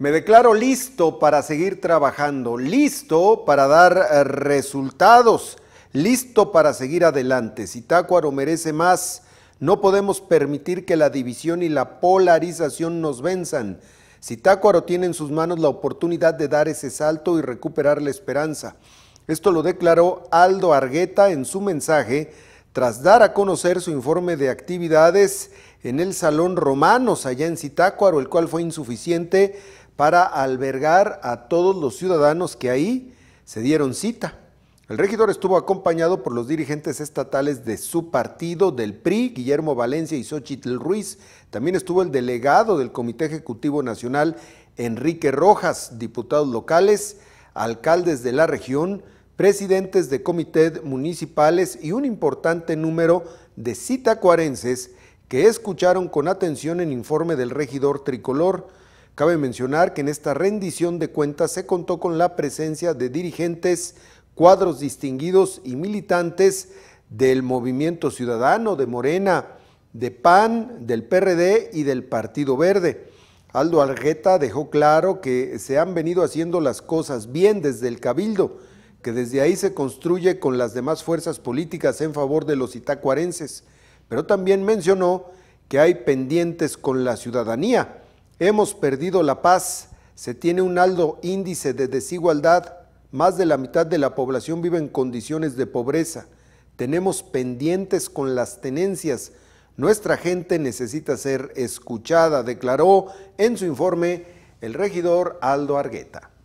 Me declaro listo para seguir trabajando, listo para dar eh, resultados, listo para seguir adelante. Si merece más, no podemos permitir que la división y la polarización nos venzan. Si tiene en sus manos la oportunidad de dar ese salto y recuperar la esperanza. Esto lo declaró Aldo Argueta en su mensaje tras dar a conocer su informe de actividades en el Salón Romanos allá en Sitácuaro, el cual fue insuficiente para albergar a todos los ciudadanos que ahí se dieron cita. El regidor estuvo acompañado por los dirigentes estatales de su partido, del PRI, Guillermo Valencia y Xochitl Ruiz. También estuvo el delegado del Comité Ejecutivo Nacional, Enrique Rojas, diputados locales, alcaldes de la región, presidentes de comités municipales y un importante número de citacuarenses que escucharon con atención el informe del regidor tricolor Cabe mencionar que en esta rendición de cuentas se contó con la presencia de dirigentes, cuadros distinguidos y militantes del Movimiento Ciudadano, de Morena, de PAN, del PRD y del Partido Verde. Aldo Argueta dejó claro que se han venido haciendo las cosas bien desde el Cabildo, que desde ahí se construye con las demás fuerzas políticas en favor de los itacuarenses, pero también mencionó que hay pendientes con la ciudadanía Hemos perdido la paz, se tiene un alto índice de desigualdad, más de la mitad de la población vive en condiciones de pobreza, tenemos pendientes con las tenencias, nuestra gente necesita ser escuchada, declaró en su informe el regidor Aldo Argueta.